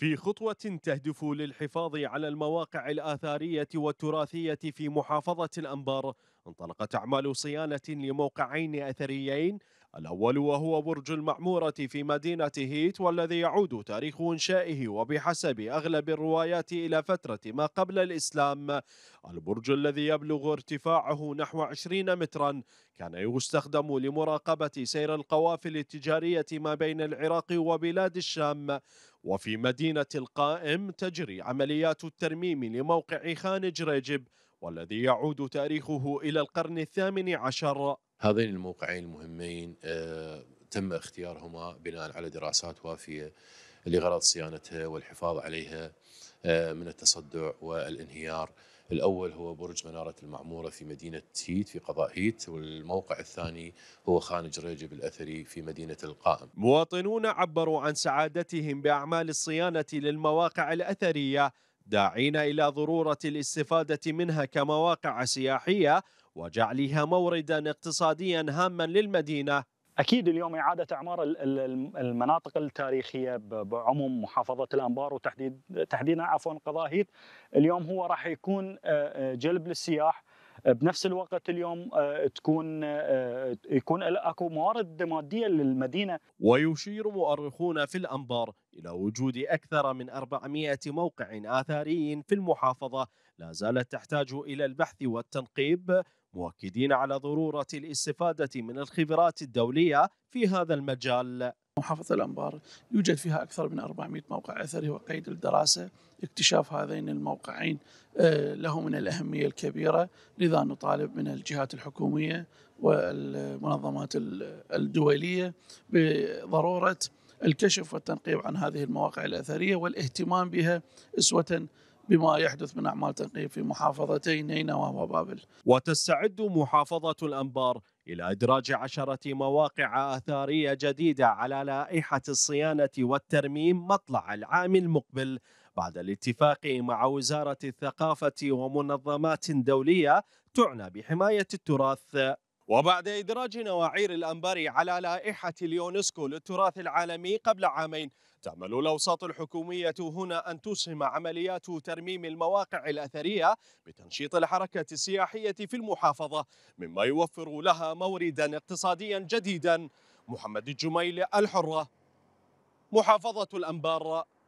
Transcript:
في خطوة تهدف للحفاظ على المواقع الآثارية والتراثية في محافظة الأنبار انطلقت أعمال صيانة لموقعين أثريين الأول وهو برج المعمورة في مدينة هيت والذي يعود تاريخ إنشائه وبحسب أغلب الروايات إلى فترة ما قبل الإسلام البرج الذي يبلغ ارتفاعه نحو 20 مترا كان يستخدم لمراقبة سير القوافل التجارية ما بين العراق وبلاد الشام وفي مدينة القائم تجري عمليات الترميم لموقع خان جريجب والذي يعود تاريخه إلى القرن الثامن عشر هذين الموقعين المهمين آه، تم اختيارهما بناء على دراسات وافية لغرض صيانتها والحفاظ عليها آه، من التصدع والانهيار الأول هو برج منارة المعمورة في مدينة هيت في قضاء هيت والموقع الثاني هو خان جريجب الأثري في مدينة القائم مواطنون عبروا عن سعادتهم بأعمال الصيانة للمواقع الأثرية داعين إلى ضرورة الاستفادة منها كمواقع سياحية وجعلها موردا اقتصاديا هاما للمدينة أكيد اليوم إعادة إعمار المناطق التاريخية بعموم محافظة الأنبار وتحديد تحديدا عفوا قضاهيت اليوم هو راح يكون آه، آه، جلب للسياح بنفس الوقت اليوم آه، تكون آه، يكون اكو موارد ماديه للمدينه ويشير مؤرخون في الانبار الى وجود اكثر من 400 موقع اثري في المحافظه لا زالت تحتاج الى البحث والتنقيب مؤكدين على ضروره الاستفاده من الخبرات الدوليه في هذا المجال محافظة الأنبار يوجد فيها أكثر من 400 موقع أثري وقيد الدراسة اكتشاف هذين الموقعين آه، له من الأهمية الكبيرة لذا نطالب من الجهات الحكومية والمنظمات الدولية بضرورة الكشف والتنقيب عن هذه المواقع الأثرية والاهتمام بها أسوة بما يحدث من أعمال تنقيب في محافظتي نينوى وبابل وتستعد محافظة الأنبار إلى إدراج عشرة مواقع آثارية جديدة على لائحة الصيانة والترميم مطلع العام المقبل بعد الاتفاق مع وزارة الثقافة ومنظمات دولية تعنى بحماية التراث وبعد إدراج نواعير الأنبار على لائحة اليونسكو للتراث العالمي قبل عامين تعمل الأوساط الحكومية هنا أن تسهم عمليات ترميم المواقع الأثرية بتنشيط الحركة السياحية في المحافظة مما يوفر لها موردا اقتصاديا جديدا محمد الجميل الحرة محافظة الأنبار